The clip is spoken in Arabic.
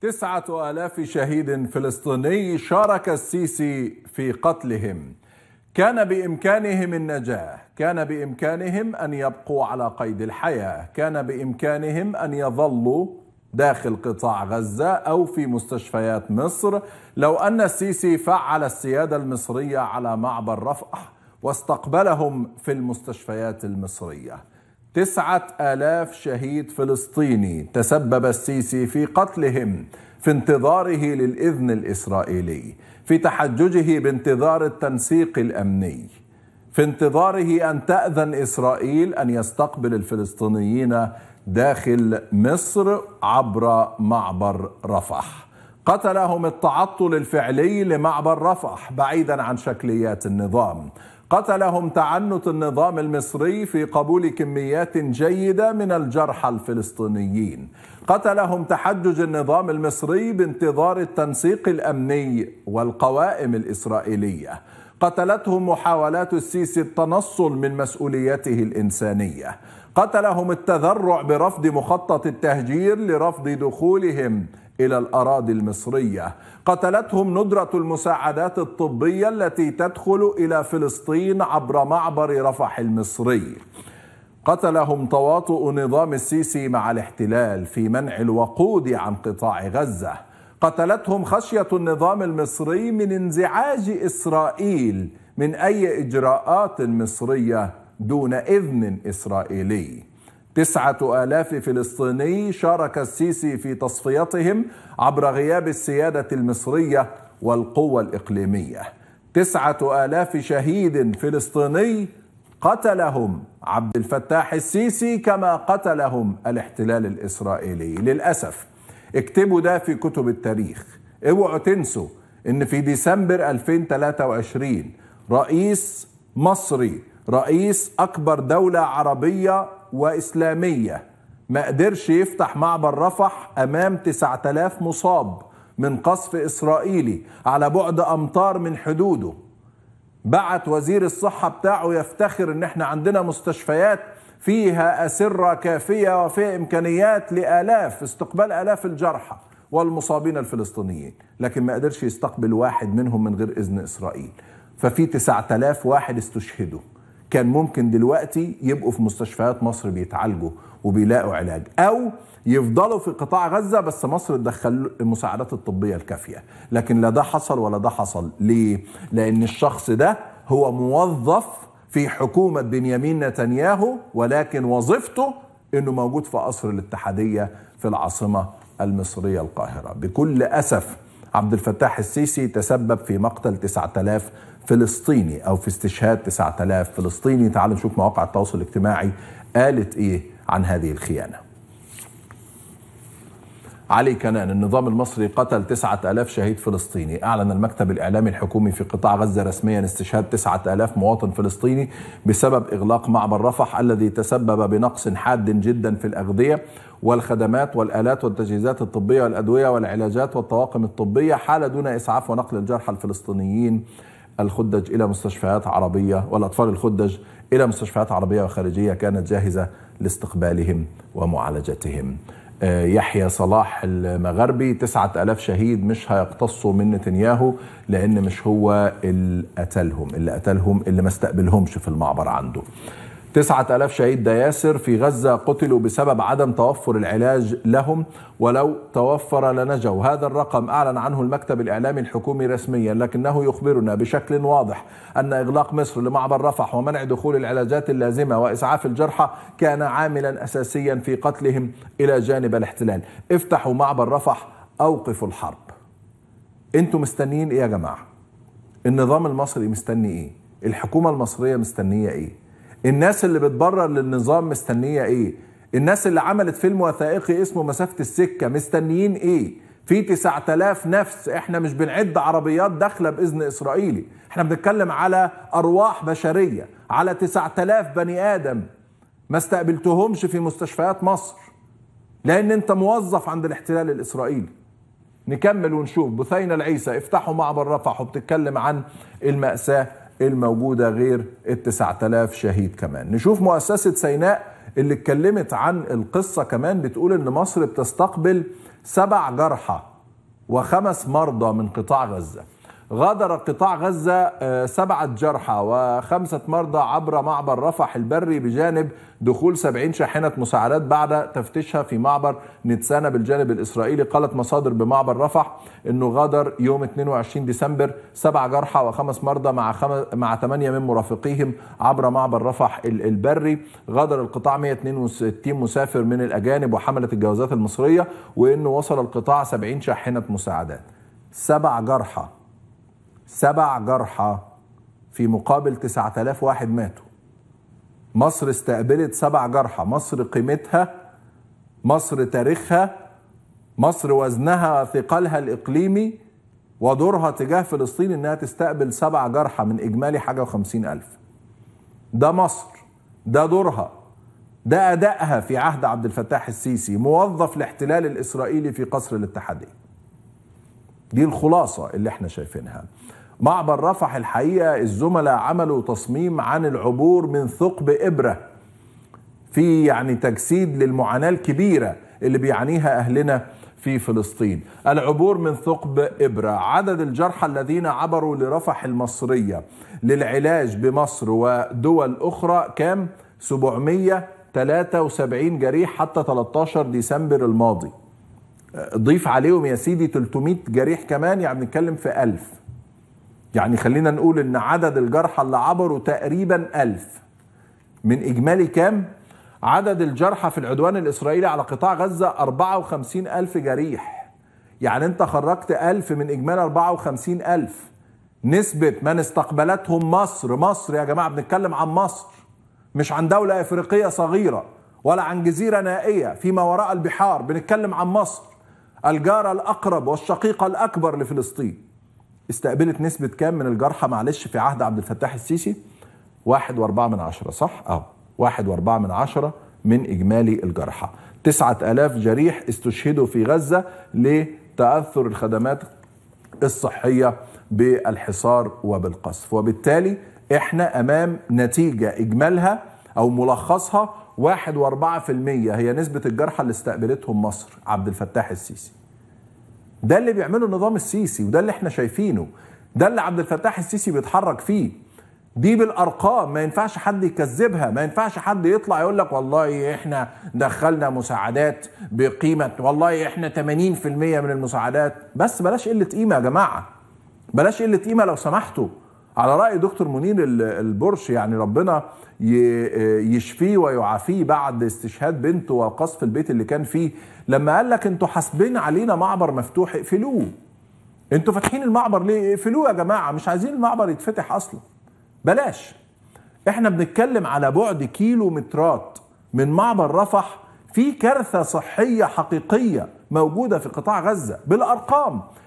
تسعة آلاف شهيد فلسطيني شارك السيسي في قتلهم كان بإمكانهم النجاة كان بإمكانهم أن يبقوا على قيد الحياة كان بإمكانهم أن يظلوا داخل قطاع غزة أو في مستشفيات مصر لو أن السيسي فعل السيادة المصرية على معبر رفح واستقبلهم في المستشفيات المصريه تسعة آلاف شهيد فلسطيني تسبب السيسي في قتلهم في انتظاره للإذن الإسرائيلي في تحججه بانتظار التنسيق الأمني في انتظاره أن تأذن إسرائيل أن يستقبل الفلسطينيين داخل مصر عبر معبر رفح قتلهم التعطل الفعلي لمعبر رفح بعيدا عن شكليات النظام قتلهم تعنت النظام المصري في قبول كميات جيده من الجرحى الفلسطينيين قتلهم تحجج النظام المصري بانتظار التنسيق الامني والقوائم الاسرائيليه قتلتهم محاولات السيسي التنصل من مسؤوليته الانسانيه قتلهم التذرع برفض مخطط التهجير لرفض دخولهم الى الاراضي المصريه قتلتهم ندره المساعدات الطبيه التي تدخل الى فلسطين عبر معبر رفح المصري قتلهم تواطؤ نظام السيسي مع الاحتلال في منع الوقود عن قطاع غزه قتلتهم خشيه النظام المصري من انزعاج اسرائيل من اي اجراءات مصريه دون اذن اسرائيلي تسعة آلاف فلسطيني شارك السيسي في تصفيتهم عبر غياب السيادة المصرية والقوة الإقليمية تسعة آلاف شهيد فلسطيني قتلهم عبد الفتاح السيسي كما قتلهم الاحتلال الإسرائيلي للأسف اكتبوا ده في كتب التاريخ اوعوا تنسوا ان في ديسمبر 2023 رئيس مصري رئيس اكبر دولة عربية وإسلامية ما قدرش يفتح معبر رفح أمام 9000 مصاب من قصف إسرائيلي على بعد أمتار من حدوده بعت وزير الصحة بتاعه يفتخر إن إحنا عندنا مستشفيات فيها أسرة كافية وفيها إمكانيات لآلاف استقبال آلاف الجرحى والمصابين الفلسطينيين لكن ما قدرش يستقبل واحد منهم من غير إذن إسرائيل ففي 9000 واحد استشهدوا كان ممكن دلوقتي يبقوا في مستشفيات مصر بيتعالجوا وبيلاقوا علاج او يفضلوا في قطاع غزه بس مصر تدخل المساعدات الطبيه الكافيه لكن لا ده حصل ولا ده حصل ليه لان الشخص ده هو موظف في حكومه بنيامين نتنياهو ولكن وظيفته انه موجود في قصر الاتحاديه في العاصمه المصريه القاهره بكل اسف عبد الفتاح السيسي تسبب في مقتل 9000 فلسطيني او في استشهاد 9000 فلسطيني تعالوا نشوف مواقع التواصل الاجتماعي قالت ايه عن هذه الخيانه علي كنان النظام المصري قتل 9000 شهيد فلسطيني أعلن المكتب الإعلامي الحكومي في قطاع غزة رسميا استشهاد 9000 مواطن فلسطيني بسبب إغلاق معبر رفح الذي تسبب بنقص حاد جدا في الأغذية والخدمات والآلات والتجهيزات الطبية والأدوية والعلاجات والطواقم الطبية حال دون إسعاف ونقل الجرحى الفلسطينيين الخدج إلى مستشفيات عربية والأطفال الخدج إلى مستشفيات عربية وخارجية كانت جاهزة لاستقبالهم ومعالجتهم آه، يحيى صلاح المغربي تسعة ألاف شهيد مش هيقتصوا من نتنياهو لأن مش هو اللي قتلهم اللي قتلهم اللي ما استقبلهمش في المعبر عنده 9000 شهيد دياسر في غزة قتلوا بسبب عدم توفر العلاج لهم ولو توفر لنجوا هذا الرقم أعلن عنه المكتب الإعلامي الحكومي رسميا لكنه يخبرنا بشكل واضح أن إغلاق مصر لمعبر رفح ومنع دخول العلاجات اللازمة وإسعاف الجرحى كان عاملا أساسيا في قتلهم إلى جانب الاحتلال افتحوا معبر رفح أوقفوا الحرب انتوا مستنيين ايه يا جماعة النظام المصري مستني ايه الحكومة المصرية مستنية ايه الناس اللي بتبرر للنظام مستنيه ايه الناس اللي عملت فيلم وثائقي اسمه مسافه السكه مستنيين ايه في 9000 نفس احنا مش بنعد عربيات داخله باذن اسرائيلي احنا بنتكلم على ارواح بشريه على 9000 بني ادم ما استقبلتهمش في مستشفيات مصر لان انت موظف عند الاحتلال الاسرائيلي نكمل ونشوف بثينة العيسى افتحوا معبر رفح وبتتكلم عن المأساة الموجودة غير ال 9000 شهيد كمان نشوف مؤسسة سيناء اللي اتكلمت عن القصة كمان بتقول ان مصر بتستقبل سبع جرحى وخمس مرضى من قطاع غزة غادر قطاع غزة آه، سبعة جرحى وخمسة مرضى عبر معبر رفح البري بجانب دخول 70 شاحنة مساعدات بعد تفتيشها في معبر نتسانا بالجانب الإسرائيلي قالت مصادر بمعبر رفح أنه غادر يوم 22 ديسمبر سبع جرحى وخمس مرضى مع خم... مع ثمانية من مرافقيهم عبر معبر رفح البري غادر القطاع 162 مسافر من الأجانب وحملة الجوازات المصرية وأنه وصل القطاع 70 شاحنة مساعدات سبع جرحى سبع جرحى في مقابل 9000 واحد ماتوا مصر استقبلت سبع جرحى مصر قيمتها مصر تاريخها مصر وزنها ثقلها الإقليمي ودورها تجاه فلسطين إنها تستقبل سبع جرحى من إجمالي حاجة وخمسين ألف ده مصر ده دورها ده أدائها في عهد عبد الفتاح السيسي موظف الاحتلال الإسرائيلي في قصر الاتحادية دي الخلاصة اللي احنا شايفينها معبر رفح الحقيقة الزملاء عملوا تصميم عن العبور من ثقب إبرة في يعني تجسيد للمعاناة الكبيرة اللي بيعانيها أهلنا في فلسطين العبور من ثقب إبرة عدد الجرحى الذين عبروا لرفح المصرية للعلاج بمصر ودول أخرى كام 773 جريح حتى 13 ديسمبر الماضي ضيف عليهم يا سيدي 300 جريح كمان يعني بنتكلم في 1000 يعني خلينا نقول ان عدد الجرحى اللي عبروا تقريبا ألف من اجمالي كام عدد الجرحى في العدوان الاسرائيلي على قطاع غزة 54 ألف جريح يعني انت خرجت ألف من اجمالي 54 ألف نسبة من استقبلتهم مصر مصر يا جماعة بنتكلم عن مصر مش عن دولة افريقية صغيرة ولا عن جزيرة نائية فيما وراء البحار بنتكلم عن مصر الجارة الأقرب والشقيقة الأكبر لفلسطين استقبلت نسبة كام من الجرحى معلش في عهد عبد الفتاح السيسي واحد واربعة من عشرة صح؟ اه واحد واربعة من عشرة من إجمالي الجرحى تسعة آلاف جريح استشهدوا في غزة لتأثر الخدمات الصحية بالحصار وبالقصف وبالتالي احنا أمام نتيجة إجمالها أو ملخصها واحد واربعة في المية هي نسبة الجرحى اللي استقبلتهم مصر عبد الفتاح السيسي ده اللي بيعمله النظام السيسي وده اللي احنا شايفينه ده اللي عبد الفتاح السيسي بيتحرك فيه دي بالارقام ما ينفعش حد يكذبها ما ينفعش حد يطلع يقول لك والله احنا دخلنا مساعدات بقيمه والله احنا 80% من المساعدات بس بلاش قله قيمه يا جماعه بلاش قله قيمه لو سمحتوا على رأي دكتور منير البرش يعني ربنا يشفيه ويعافيه بعد استشهاد بنته وقصف البيت اللي كان فيه لما قال لك انتوا حاسبين علينا معبر مفتوح اقفلوه انتوا فاتحين المعبر ليه اقفلوه يا جماعة مش عايزين المعبر يتفتح اصلا بلاش احنا بنتكلم على بعد كيلو مترات من معبر رفح في كارثة صحية حقيقية موجودة في قطاع غزة بالأرقام